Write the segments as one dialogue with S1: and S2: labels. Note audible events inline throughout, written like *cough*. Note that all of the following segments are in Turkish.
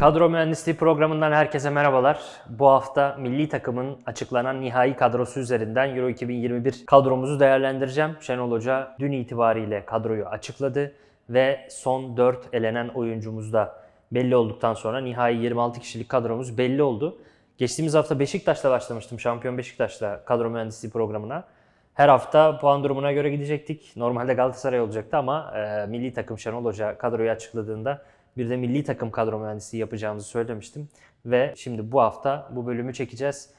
S1: Kadro Mühendisliği programından herkese merhabalar. Bu hafta milli takımın açıklanan nihai kadrosu üzerinden Euro 2021 kadromuzu değerlendireceğim. Şenol Hoca dün itibariyle kadroyu açıkladı ve son 4 elenen oyuncumuz da belli olduktan sonra nihai 26 kişilik kadromuz belli oldu. Geçtiğimiz hafta Beşiktaş'ta başlamıştım. Şampiyon Beşiktaş'la kadro mühendisliği programına. Her hafta puan durumuna göre gidecektik. Normalde Galatasaray olacaktı ama e, milli takım Şenol Hoca kadroyu açıkladığında bir de milli takım kadro mühendisliği yapacağımızı söylemiştim. Ve şimdi bu hafta bu bölümü çekeceğiz.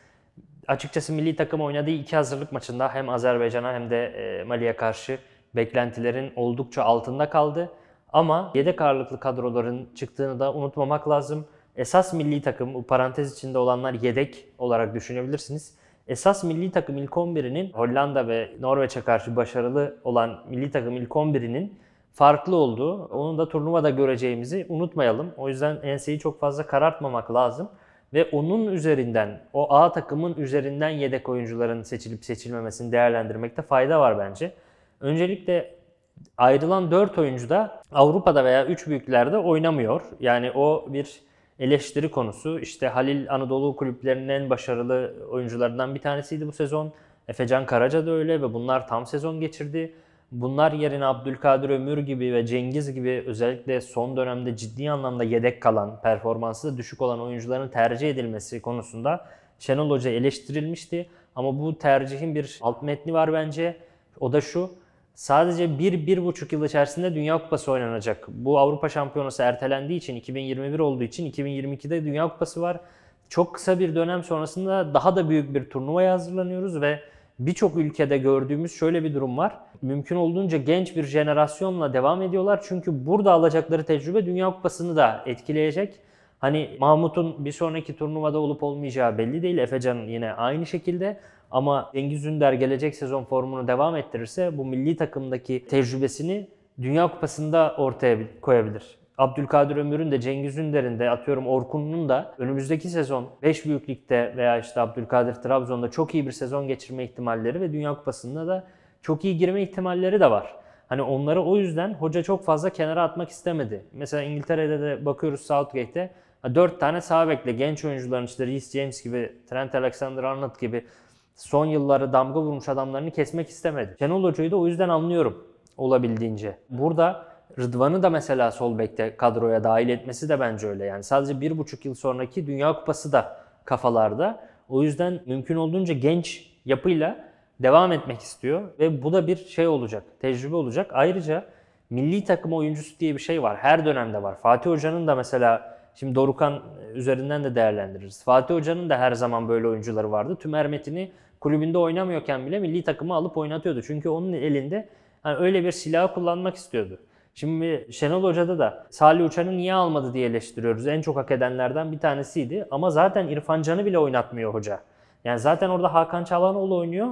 S1: Açıkçası milli takım oynadığı iki hazırlık maçında hem Azerbaycan'a hem de e, Mali'ye karşı beklentilerin oldukça altında kaldı. Ama yedek ağırlıklı kadroların çıktığını da unutmamak lazım. Esas milli takım, bu parantez içinde olanlar yedek olarak düşünebilirsiniz. Esas milli takım ilk 11'inin Hollanda ve Norveç'e karşı başarılı olan milli takım ilk 11'inin farklı oldu. Onu da turnuvada göreceğimizi unutmayalım. O yüzden enseyi çok fazla karartmamak lazım. Ve onun üzerinden, o A takımın üzerinden yedek oyuncuların seçilip seçilmemesini değerlendirmekte fayda var bence. Öncelikle ayrılan 4 oyuncu da Avrupa'da veya 3 büyüklerde oynamıyor. Yani o bir eleştiri konusu. İşte Halil Anadolu kulüplerinin en başarılı oyuncularından bir tanesiydi bu sezon. Efecan Karaca da öyle ve bunlar tam sezon geçirdi. Bunlar yerine Abdülkadir Ömür gibi ve Cengiz gibi özellikle son dönemde ciddi anlamda yedek kalan, performansı da düşük olan oyuncuların tercih edilmesi konusunda Şenol Hoca eleştirilmişti. Ama bu tercihin bir alt metni var bence. O da şu, sadece 1-1,5 yıl içerisinde Dünya Kupası oynanacak. Bu Avrupa Şampiyonası ertelendiği için, 2021 olduğu için 2022'de Dünya Kupası var. Çok kısa bir dönem sonrasında daha da büyük bir turnuvaya hazırlanıyoruz ve birçok ülkede gördüğümüz şöyle bir durum var. Mümkün olduğunca genç bir jenerasyonla devam ediyorlar. Çünkü burada alacakları tecrübe Dünya Kupası'nı da etkileyecek. Hani Mahmut'un bir sonraki turnuvada olup olmayacağı belli değil. Efecan yine aynı şekilde. Ama Engiz Ünder gelecek sezon formunu devam ettirirse bu milli takımdaki tecrübesini Dünya Kupası'nda ortaya koyabilir. Abdülkadir Ömür'ün de Cengiz Ünder'in de atıyorum Orkun'un da önümüzdeki sezon 5 büyüklükte veya işte Abdülkadir Trabzon'da çok iyi bir sezon geçirme ihtimalleri ve Dünya Kupası'nda da çok iyi girme ihtimalleri de var. Hani onları o yüzden hoca çok fazla kenara atmak istemedi. Mesela İngiltere'de de bakıyoruz Southgate'e 4 tane sağ bekle genç oyuncuların işte Reece James gibi, Trent Alexander-Arnold gibi son yıllara damga vurmuş adamlarını kesmek istemedi. Şenol Hoca'yı da o yüzden anlıyorum olabildiğince. Burada Rıdvan'ı da mesela sol bekte kadroya dahil etmesi de bence öyle. Yani sadece bir buçuk yıl sonraki Dünya Kupası da kafalarda. O yüzden mümkün olduğunca genç yapıyla devam etmek istiyor. Ve bu da bir şey olacak, tecrübe olacak. Ayrıca milli takım oyuncusu diye bir şey var. Her dönemde var. Fatih Hoca'nın da mesela şimdi Dorukan üzerinden de değerlendiririz. Fatih Hoca'nın da her zaman böyle oyuncuları vardı. Tümer Metin'i kulübünde oynamıyorken bile milli takımı alıp oynatıyordu. Çünkü onun elinde hani öyle bir silah kullanmak istiyordu. Şimdi Şenol Hoca'da da Salih Uçan'ı niye almadı diye eleştiriyoruz. En çok hak edenlerden bir tanesiydi. Ama zaten İrfan Can'ı bile oynatmıyor hoca. Yani zaten orada Hakan Çalhanoğlu oynuyor.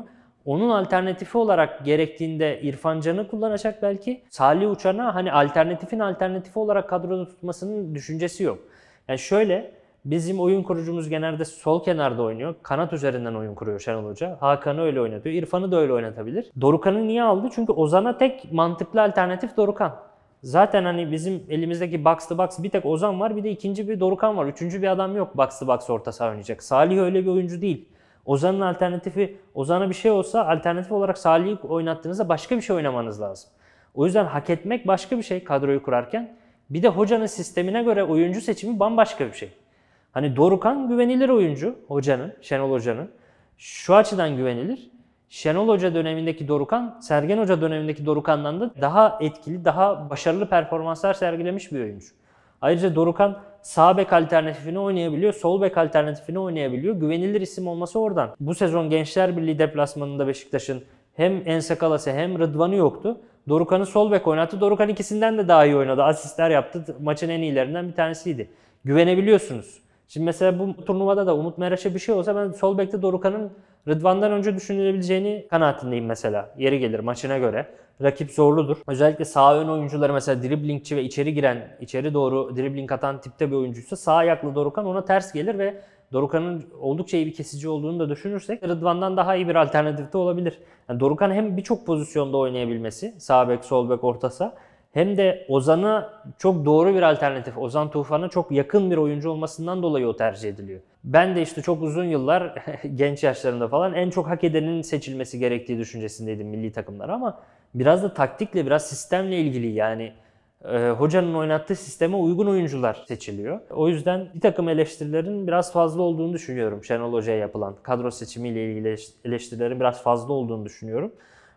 S1: Onun alternatifi olarak gerektiğinde İrfan Can'ı kullanacak belki. Salih Uçan'a hani alternatifin alternatifi olarak kadroda tutmasının düşüncesi yok. Yani şöyle Bizim oyun kurucumuz genelde sol kenarda oynuyor. Kanat üzerinden oyun kuruyor Şenol Hoca. Hakan'ı öyle oynatıyor. İrfan'ı da öyle oynatabilir. Dorukan'ı niye aldı? Çünkü Ozan'a tek mantıklı alternatif Dorukan. Zaten hani bizim elimizdeki box to box bir tek Ozan var bir de ikinci bir Dorukan var. Üçüncü bir adam yok box to box orta saha oynayacak. Salih öyle bir oyuncu değil. Ozan'ın alternatifi, Ozan'a bir şey olsa alternatif olarak Salih'i oynattığınızda başka bir şey oynamanız lazım. O yüzden hak etmek başka bir şey kadroyu kurarken. Bir de hocanın sistemine göre oyuncu seçimi bambaşka bir şey. Hani Dorukan güvenilir oyuncu hocanın, Şenol Hoca'nın. Şu açıdan güvenilir. Şenol Hoca dönemindeki Dorukan, Sergen Hoca dönemindeki Dorukan'dan da daha etkili, daha başarılı performanslar sergilemiş bir oyuncu. Ayrıca Dorukan sağ bek alternatifini oynayabiliyor, sol bek alternatifini oynayabiliyor. Güvenilir isim olması oradan. Bu sezon Gençler Birliği deplasmanında Beşiktaş'ın hem Ensakalası hem Rıdvan'ı yoktu. Dorukan'ı sol bek oynattı. Dorukan ikisinden de daha iyi oynadı. Asistler yaptı. Maçın en iyilerinden bir tanesiydi. Güvenebiliyorsunuz. Şimdi mesela bu turnuvada da Umut Meraş'a bir şey olsa ben sol bekte Dorukan'ın Rıdvan'dan önce düşünülebileceğini kanaatindeyim mesela. Yeri gelir maçına göre. Rakip zorludur. Özellikle sağ ön oyuncuları mesela driblingçi ve içeri giren, içeri doğru dribling atan tipte bir oyuncuysa sağ ayaklı Dorukan ona ters gelir ve Dorukan'ın oldukça iyi bir kesici olduğunu da düşünürsek Rıdvan'dan daha iyi bir alternatif de olabilir. Yani Dorukan hem birçok pozisyonda oynayabilmesi, sağ bek, sol bek, orta saha hem de Ozan'a çok doğru bir alternatif. Ozan Tufan'a çok yakın bir oyuncu olmasından dolayı o tercih ediliyor. Ben de işte çok uzun yıllar *laughs* genç yaşlarında falan en çok hak edenin seçilmesi gerektiği düşüncesindeydim milli takımlara ama biraz da taktikle biraz sistemle ilgili yani e, hocanın oynattığı sisteme uygun oyuncular seçiliyor. O yüzden bir takım eleştirilerin biraz fazla olduğunu düşünüyorum. Şenol Hoca'ya yapılan kadro seçimiyle ilgili eleştirilerin biraz fazla olduğunu düşünüyorum.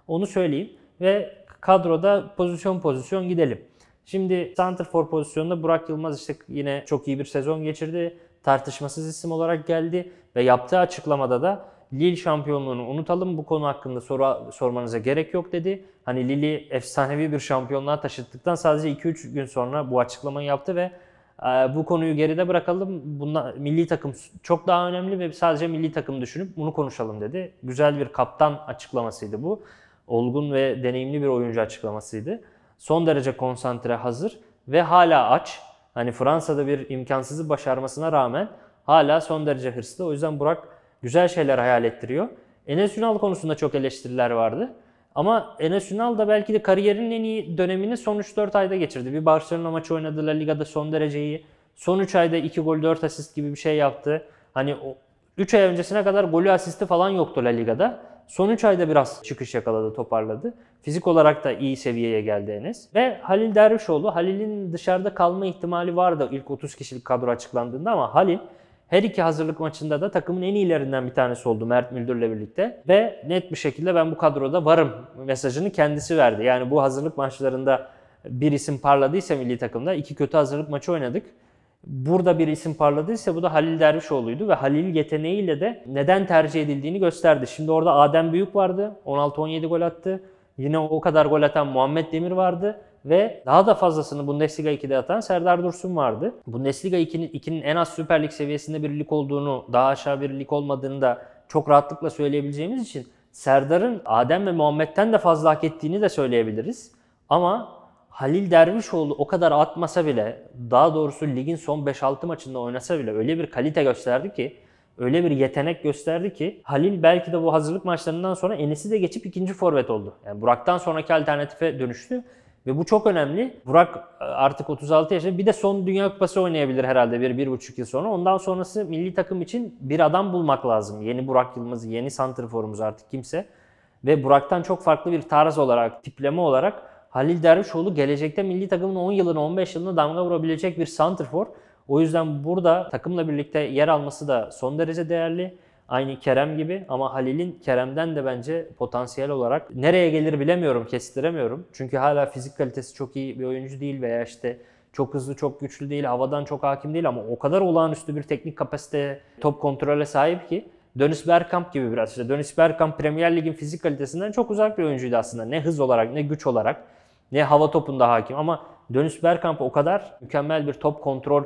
S1: Onu söyleyeyim ve Kadroda pozisyon pozisyon gidelim. Şimdi center for pozisyonunda Burak Yılmaz işte yine çok iyi bir sezon geçirdi. Tartışmasız isim olarak geldi ve yaptığı açıklamada da Lille şampiyonluğunu unutalım bu konu hakkında soru, sormanıza gerek yok dedi. Hani Lille'i efsanevi bir şampiyonluğa taşıttıktan sadece 2-3 gün sonra bu açıklamayı yaptı ve e, bu konuyu geride bırakalım. Bunlar, milli takım çok daha önemli ve sadece milli takım düşünüp bunu konuşalım dedi. Güzel bir kaptan açıklamasıydı bu olgun ve deneyimli bir oyuncu açıklamasıydı. Son derece konsantre, hazır ve hala aç. Hani Fransa'da bir imkansızı başarmasına rağmen hala son derece hırslı. O yüzden Burak güzel şeyler hayal ettiriyor. Enes Ünal konusunda çok eleştiriler vardı. Ama Enes Ünal da belki de kariyerinin en iyi dönemini son 3-4 ayda geçirdi. Bir Barcelona maçı oynadı La Liga'da son derece iyi. Son 3 ayda 2 gol 4 asist gibi bir şey yaptı. Hani 3 ay öncesine kadar golü asisti falan yoktu La Liga'da. Son 3 ayda biraz çıkış yakaladı, toparladı. Fizik olarak da iyi seviyeye geldi Enes. Ve Halil Dervişoğlu, Halil'in dışarıda kalma ihtimali vardı ilk 30 kişilik kadro açıklandığında ama Halil her iki hazırlık maçında da takımın en iyilerinden bir tanesi oldu Mert Müldür'le birlikte. Ve net bir şekilde ben bu kadroda varım mesajını kendisi verdi. Yani bu hazırlık maçlarında bir isim parladıysa milli takımda iki kötü hazırlık maçı oynadık. Burada bir isim parladıysa bu da Halil Dervişoğlu'ydu ve Halil yeteneğiyle de neden tercih edildiğini gösterdi. Şimdi orada Adem Büyük vardı. 16-17 gol attı. Yine o kadar gol atan Muhammed Demir vardı ve daha da fazlasını Bundesliga 2'de atan Serdar Dursun vardı. Bundesliga 2'nin, 2'nin en az Süper Lig seviyesinde bir lig olduğunu, daha aşağı bir lig olmadığını da çok rahatlıkla söyleyebileceğimiz için Serdar'ın Adem ve Muhammed'den de fazla hak ettiğini de söyleyebiliriz. Ama Halil Dervişoğlu o kadar atmasa bile daha doğrusu ligin son 5-6 maçında oynasa bile öyle bir kalite gösterdi ki öyle bir yetenek gösterdi ki Halil belki de bu hazırlık maçlarından sonra Enes'i de geçip ikinci forvet oldu. Yani Burak'tan sonraki alternatife dönüştü. Ve bu çok önemli. Burak e, artık 36 yaşında. Bir de son Dünya Kupası oynayabilir herhalde bir, bir buçuk yıl sonra. Ondan sonrası milli takım için bir adam bulmak lazım. Yeni Burak Yılmaz, yeni santrforumuz artık kimse. Ve Burak'tan çok farklı bir tarz olarak, tipleme olarak Halil Dervişoğlu gelecekte milli takımın 10 yılını 15 yılını damga vurabilecek bir santrfor. O yüzden burada takımla birlikte yer alması da son derece değerli. Aynı Kerem gibi ama Halil'in Kerem'den de bence potansiyel olarak nereye gelir bilemiyorum, kestiremiyorum. Çünkü hala fizik kalitesi çok iyi bir oyuncu değil veya işte çok hızlı, çok güçlü değil, havadan çok hakim değil ama o kadar olağanüstü bir teknik kapasite, top kontrole sahip ki Dönis Bergkamp gibi biraz işte. Dönis Bergkamp Premier Lig'in fizik kalitesinden çok uzak bir oyuncuydu aslında. Ne hız olarak ne güç olarak ne hava topunda hakim ama Dönüş Bergkamp o kadar mükemmel bir top kontrol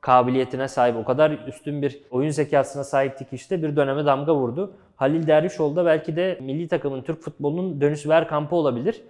S1: kabiliyetine sahip, o kadar üstün bir oyun zekasına sahipti ki işte bir döneme damga vurdu. Halil Dervişoğlu da belki de milli takımın Türk futbolunun dönüş ver olabilir.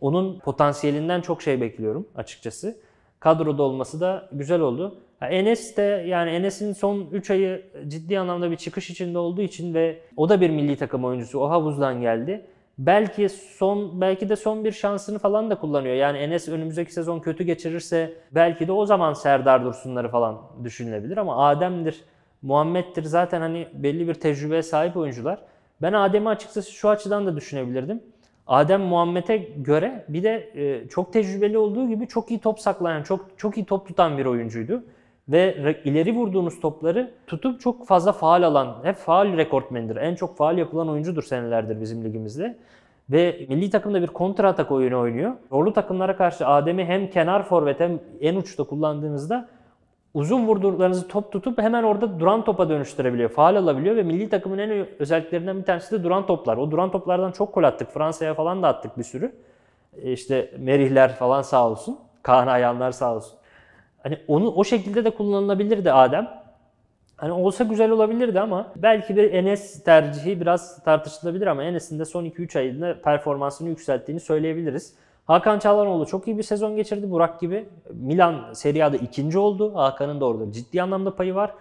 S1: Onun potansiyelinden çok şey bekliyorum açıkçası. Kadroda olması da güzel oldu. Enes de yani Enes'in son 3 ayı ciddi anlamda bir çıkış içinde olduğu için ve o da bir milli takım oyuncusu. O havuzdan geldi belki son belki de son bir şansını falan da kullanıyor. Yani Enes önümüzdeki sezon kötü geçirirse belki de o zaman Serdar Dursunları falan düşünülebilir ama Adem'dir, Muhammed'dir zaten hani belli bir tecrübeye sahip oyuncular. Ben Adem'i açıkçası şu açıdan da düşünebilirdim. Adem Muhammed'e göre bir de e, çok tecrübeli olduğu gibi çok iyi top saklayan, çok çok iyi top tutan bir oyuncuydu ve ileri vurduğunuz topları tutup çok fazla faal alan, hep faal rekortmenidir. En çok faal yapılan oyuncudur senelerdir bizim ligimizde. Ve milli takımda bir kontra atak oyunu oynuyor. Zorlu takımlara karşı Adem'i hem kenar forvet hem en uçta kullandığınızda uzun vurduklarınızı top tutup hemen orada duran topa dönüştürebiliyor. Faal alabiliyor ve milli takımın en özelliklerinden bir tanesi de duran toplar. O duran toplardan çok gol attık. Fransa'ya falan da attık bir sürü. E, işte Merihler falan sağ olsun. Kaan Ayanlar sağ olsun. Hani onu o şekilde de kullanılabilirdi Adem. Hani olsa güzel olabilirdi ama belki bir Enes tercihi biraz tartışılabilir ama Enes'in de son 2-3 ayında performansını yükselttiğini söyleyebiliriz. Hakan Çalhanoğlu çok iyi bir sezon geçirdi Burak gibi. Milan Serie A'da ikinci oldu. Hakan'ın da orada ciddi anlamda payı var.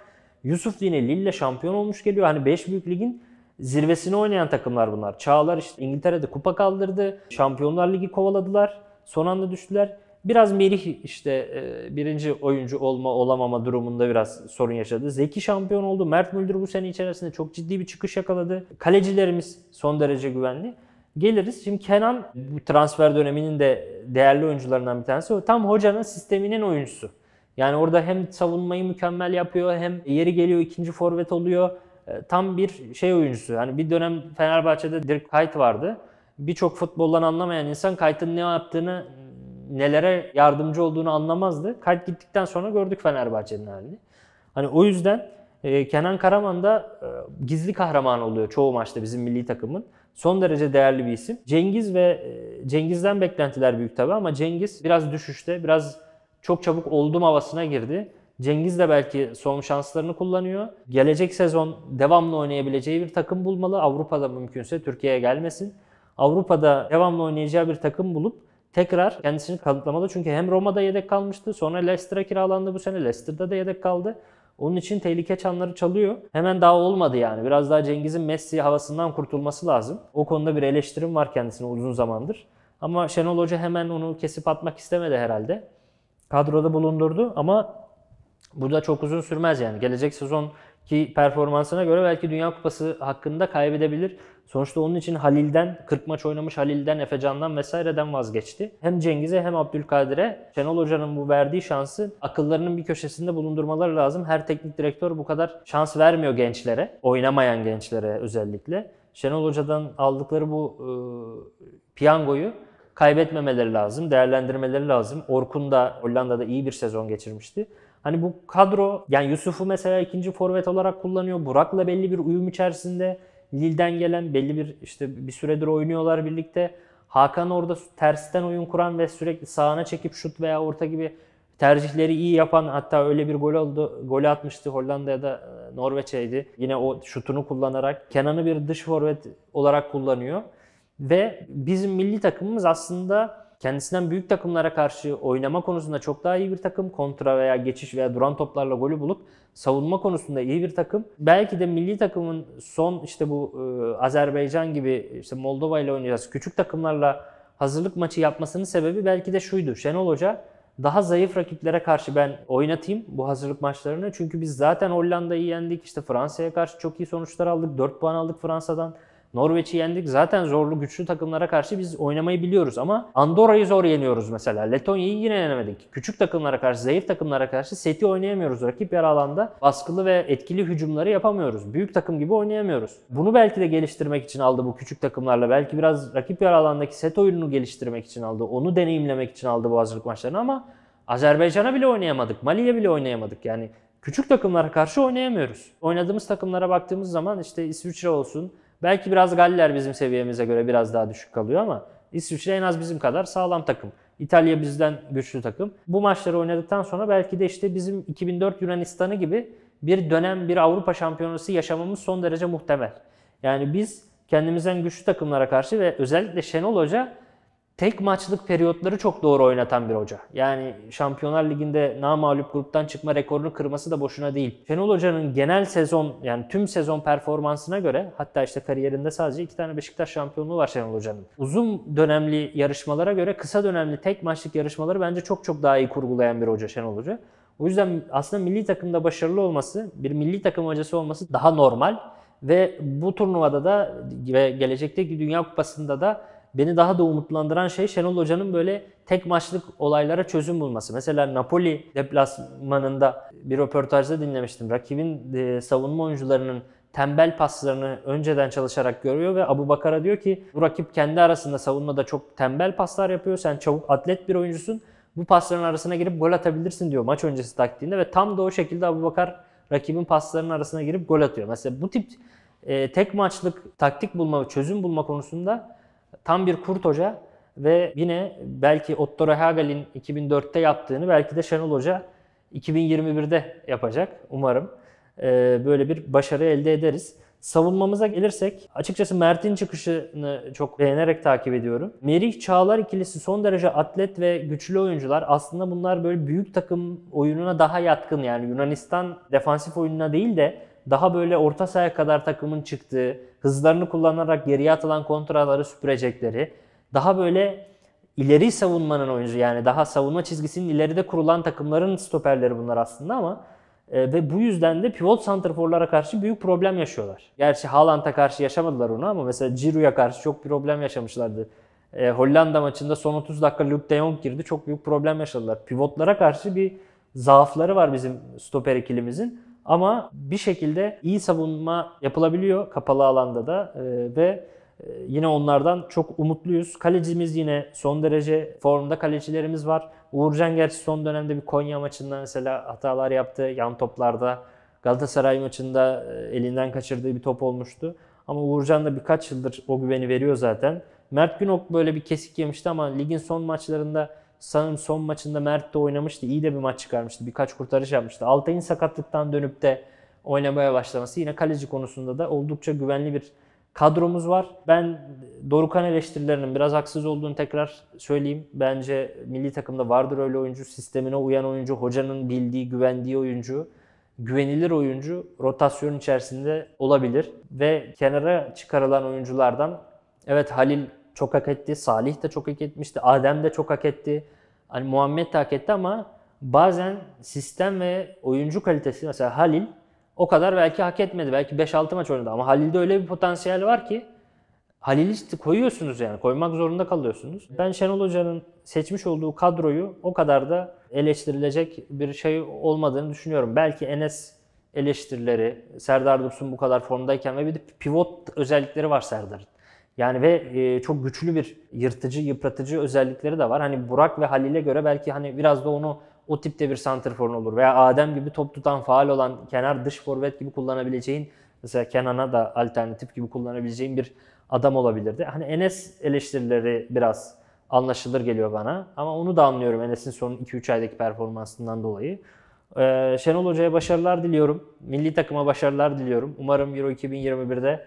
S1: Yusuf yine Lille şampiyon olmuş geliyor. Hani 5 büyük ligin zirvesini oynayan takımlar bunlar. Çağlar işte İngiltere'de kupa kaldırdı. Şampiyonlar Ligi kovaladılar. Son anda düştüler. Biraz Melih işte e, birinci oyuncu olma olamama durumunda biraz sorun yaşadı. Zeki şampiyon oldu. Mert Müldür bu sene içerisinde çok ciddi bir çıkış yakaladı. Kalecilerimiz son derece güvenli. Geliriz. Şimdi Kenan bu transfer döneminin de değerli oyuncularından bir tanesi. O tam hocanın sisteminin oyuncusu. Yani orada hem savunmayı mükemmel yapıyor hem yeri geliyor ikinci forvet oluyor. E, tam bir şey oyuncusu. Yani bir dönem Fenerbahçe'de Dirk Kuyt vardı birçok futboldan anlamayan insan Kayt'ın ne yaptığını nelere yardımcı olduğunu anlamazdı. Kalp gittikten sonra gördük Fenerbahçe'nin halini. Hani o yüzden e, Kenan Karaman da e, gizli kahraman oluyor çoğu maçta bizim milli takımın. Son derece değerli bir isim. Cengiz ve e, Cengiz'den beklentiler büyük tabii ama Cengiz biraz düşüşte, biraz çok çabuk oldum havasına girdi. Cengiz de belki son şanslarını kullanıyor. Gelecek sezon devamlı oynayabileceği bir takım bulmalı. Avrupa'da mümkünse Türkiye'ye gelmesin. Avrupa'da devamlı oynayacağı bir takım bulup tekrar kendisini kanıtlamalı. Çünkü hem Roma'da yedek kalmıştı sonra Leicester'a kiralandı bu sene. Leicester'da da yedek kaldı. Onun için tehlike çanları çalıyor. Hemen daha olmadı yani. Biraz daha Cengiz'in Messi havasından kurtulması lazım. O konuda bir eleştirim var kendisine uzun zamandır. Ama Şenol Hoca hemen onu kesip atmak istemedi herhalde. Kadroda bulundurdu ama bu da çok uzun sürmez yani. Gelecek sezon ki performansına göre belki Dünya Kupası hakkında kaybedebilir. Sonuçta onun için Halil'den, 40 maç oynamış Halil'den, Efecan'dan vesaireden vazgeçti. Hem Cengiz'e hem Abdülkadir'e Şenol Hoca'nın bu verdiği şansı akıllarının bir köşesinde bulundurmaları lazım. Her teknik direktör bu kadar şans vermiyor gençlere, oynamayan gençlere özellikle. Şenol Hoca'dan aldıkları bu e, piyangoyu kaybetmemeleri lazım, değerlendirmeleri lazım. Orkun da Hollanda'da iyi bir sezon geçirmişti. Hani bu kadro yani Yusuf'u mesela ikinci forvet olarak kullanıyor. Burak'la belli bir uyum içerisinde. Lille'den gelen belli bir işte bir süredir oynuyorlar birlikte. Hakan orada tersten oyun kuran ve sürekli sağına çekip şut veya orta gibi tercihleri iyi yapan hatta öyle bir gol oldu. Golü atmıştı Hollanda'da e, Norveç'eydi. Yine o şutunu kullanarak Kenan'ı bir dış forvet olarak kullanıyor. Ve bizim milli takımımız aslında Kendisinden büyük takımlara karşı oynama konusunda çok daha iyi bir takım. Kontra veya geçiş veya duran toplarla golü bulup savunma konusunda iyi bir takım. Belki de milli takımın son işte bu e, Azerbaycan gibi işte Moldova ile oynayacağız küçük takımlarla hazırlık maçı yapmasının sebebi belki de şuydu. Şenol Hoca daha zayıf rakiplere karşı ben oynatayım bu hazırlık maçlarını. Çünkü biz zaten Hollanda'yı yendik. İşte Fransa'ya karşı çok iyi sonuçlar aldık. 4 puan aldık Fransa'dan. Norveç'i yendik. Zaten zorlu güçlü takımlara karşı biz oynamayı biliyoruz ama Andorra'yı zor yeniyoruz mesela. Letonya'yı yine yenemedik. Küçük takımlara karşı, zayıf takımlara karşı seti oynayamıyoruz. Rakip yer alanda baskılı ve etkili hücumları yapamıyoruz. Büyük takım gibi oynayamıyoruz. Bunu belki de geliştirmek için aldı bu küçük takımlarla. Belki biraz rakip yer alandaki set oyununu geliştirmek için aldı. Onu deneyimlemek için aldı bu hazırlık maçlarını ama Azerbaycan'a bile oynayamadık. Mali'ye bile oynayamadık. Yani küçük takımlara karşı oynayamıyoruz. Oynadığımız takımlara baktığımız zaman işte İsviçre olsun, Belki biraz Galler bizim seviyemize göre biraz daha düşük kalıyor ama İsviçre en az bizim kadar sağlam takım. İtalya bizden güçlü takım. Bu maçları oynadıktan sonra belki de işte bizim 2004 Yunanistan'ı gibi bir dönem bir Avrupa şampiyonası yaşamamız son derece muhtemel. Yani biz kendimizden güçlü takımlara karşı ve özellikle Şenol Hoca tek maçlık periyotları çok doğru oynatan bir hoca. Yani Şampiyonlar Ligi'nde namalup gruptan çıkma rekorunu kırması da boşuna değil. Şenol Hoca'nın genel sezon yani tüm sezon performansına göre hatta işte kariyerinde sadece iki tane Beşiktaş şampiyonluğu var Şenol Hoca'nın. Uzun dönemli yarışmalara göre kısa dönemli tek maçlık yarışmaları bence çok çok daha iyi kurgulayan bir hoca Şenol Hoca. O yüzden aslında milli takımda başarılı olması, bir milli takım hocası olması daha normal ve bu turnuvada da ve gelecekteki Dünya Kupası'nda da beni daha da umutlandıran şey Şenol Hoca'nın böyle tek maçlık olaylara çözüm bulması. Mesela Napoli deplasmanında bir röportajda dinlemiştim. Rakibin e, savunma oyuncularının tembel paslarını önceden çalışarak görüyor ve Abu Bakar'a diyor ki bu rakip kendi arasında savunmada çok tembel paslar yapıyor. Sen çabuk atlet bir oyuncusun. Bu pasların arasına girip gol atabilirsin diyor maç öncesi taktiğinde ve tam da o şekilde Abu Bakar rakibin paslarının arasına girip gol atıyor. Mesela bu tip e, tek maçlık taktik bulma, çözüm bulma konusunda Tam bir kurt hoca ve yine belki Otto Rehagel'in 2004'te yaptığını belki de Şenol Hoca 2021'de yapacak umarım. Ee, böyle bir başarı elde ederiz. Savunmamıza gelirsek açıkçası Mert'in çıkışını çok beğenerek takip ediyorum. Merih Çağlar ikilisi son derece atlet ve güçlü oyuncular. Aslında bunlar böyle büyük takım oyununa daha yatkın yani Yunanistan defansif oyununa değil de daha böyle orta sahaya kadar takımın çıktığı, hızlarını kullanarak geriye atılan kontraları süpürecekleri, daha böyle ileri savunmanın oyuncu yani daha savunma çizgisinin ileride kurulan takımların stoperleri bunlar aslında ama e, ve bu yüzden de pivot santrforlara karşı büyük problem yaşıyorlar. Gerçi Haaland'a karşı yaşamadılar onu ama mesela Giroud'a karşı çok problem yaşamışlardı. E, Hollanda maçında son 30 dakika Luke de Jong girdi. Çok büyük problem yaşadılar. Pivotlara karşı bir zaafları var bizim stoper ikilimizin. Ama bir şekilde iyi savunma yapılabiliyor kapalı alanda da e, ve e, Yine onlardan çok umutluyuz. Kalecimiz yine son derece formda kalecilerimiz var. Uğurcan gerçi son dönemde bir Konya maçında mesela hatalar yaptı. Yan toplarda Galatasaray maçında e, elinden kaçırdığı bir top olmuştu. Ama Uğurcan da birkaç yıldır o güveni veriyor zaten. Mert Günok böyle bir kesik yemişti ama ligin son maçlarında sanırım son maçında Mert de oynamıştı. İyi de bir maç çıkarmıştı. Birkaç kurtarış yapmıştı. Altay'ın sakatlıktan dönüp de oynamaya başlaması yine kaleci konusunda da oldukça güvenli bir kadromuz var. Ben Dorukan eleştirilerinin biraz haksız olduğunu tekrar söyleyeyim. Bence milli takımda vardır öyle oyuncu, sistemine uyan oyuncu, hocanın bildiği, güvendiği oyuncu güvenilir oyuncu rotasyon içerisinde olabilir ve kenara çıkarılan oyunculardan evet Halil çok hak etti. Salih de çok hak etmişti. Adem de çok hak etti. Hani Muhammed de hak etti ama bazen sistem ve oyuncu kalitesi mesela Halil o kadar belki hak etmedi. Belki 5-6 maç oynadı ama Halil'de öyle bir potansiyel var ki Halil'i koyuyorsunuz yani. Koymak zorunda kalıyorsunuz. Ben Şenol Hoca'nın seçmiş olduğu kadroyu o kadar da eleştirilecek bir şey olmadığını düşünüyorum. Belki Enes eleştirileri, Serdar Dursun bu kadar formdayken ve bir de pivot özellikleri var Serdar'ın. Yani ve e, çok güçlü bir yırtıcı, yıpratıcı özellikleri de var. Hani Burak ve Halil'e göre belki hani biraz da onu o tipte bir santrforun olur. Veya Adem gibi top tutan, faal olan, kenar dış forvet gibi kullanabileceğin, mesela Kenan'a da alternatif gibi kullanabileceğin bir adam olabilirdi. Hani Enes eleştirileri biraz anlaşılır geliyor bana. Ama onu da anlıyorum Enes'in son 2-3 aydaki performansından dolayı. Ee, Şenol Hoca'ya başarılar diliyorum. Milli takıma başarılar diliyorum. Umarım Euro 2021'de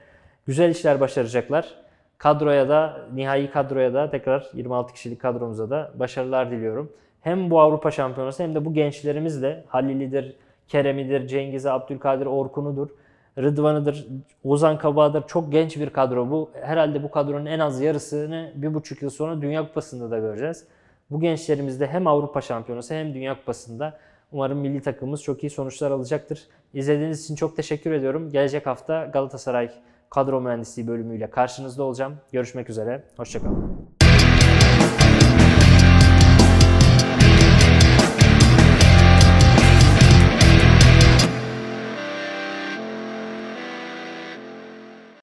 S1: güzel işler başaracaklar kadroya da, nihai kadroya da tekrar 26 kişilik kadromuza da başarılar diliyorum. Hem bu Avrupa Şampiyonası hem de bu gençlerimizle Halili'dir, Kerem'idir, Cengiz'i, Abdülkadir Orkun'udur, Rıdvan'ıdır, Ozan Kabağ'dır. Çok genç bir kadro bu. Herhalde bu kadronun en az yarısını bir buçuk yıl sonra Dünya Kupası'nda da göreceğiz. Bu gençlerimizde hem Avrupa Şampiyonası hem Dünya Kupası'nda umarım milli takımımız çok iyi sonuçlar alacaktır. İzlediğiniz için çok teşekkür ediyorum. Gelecek hafta Galatasaray kadro mühendisliği bölümüyle karşınızda olacağım. Görüşmek üzere, hoşçakalın.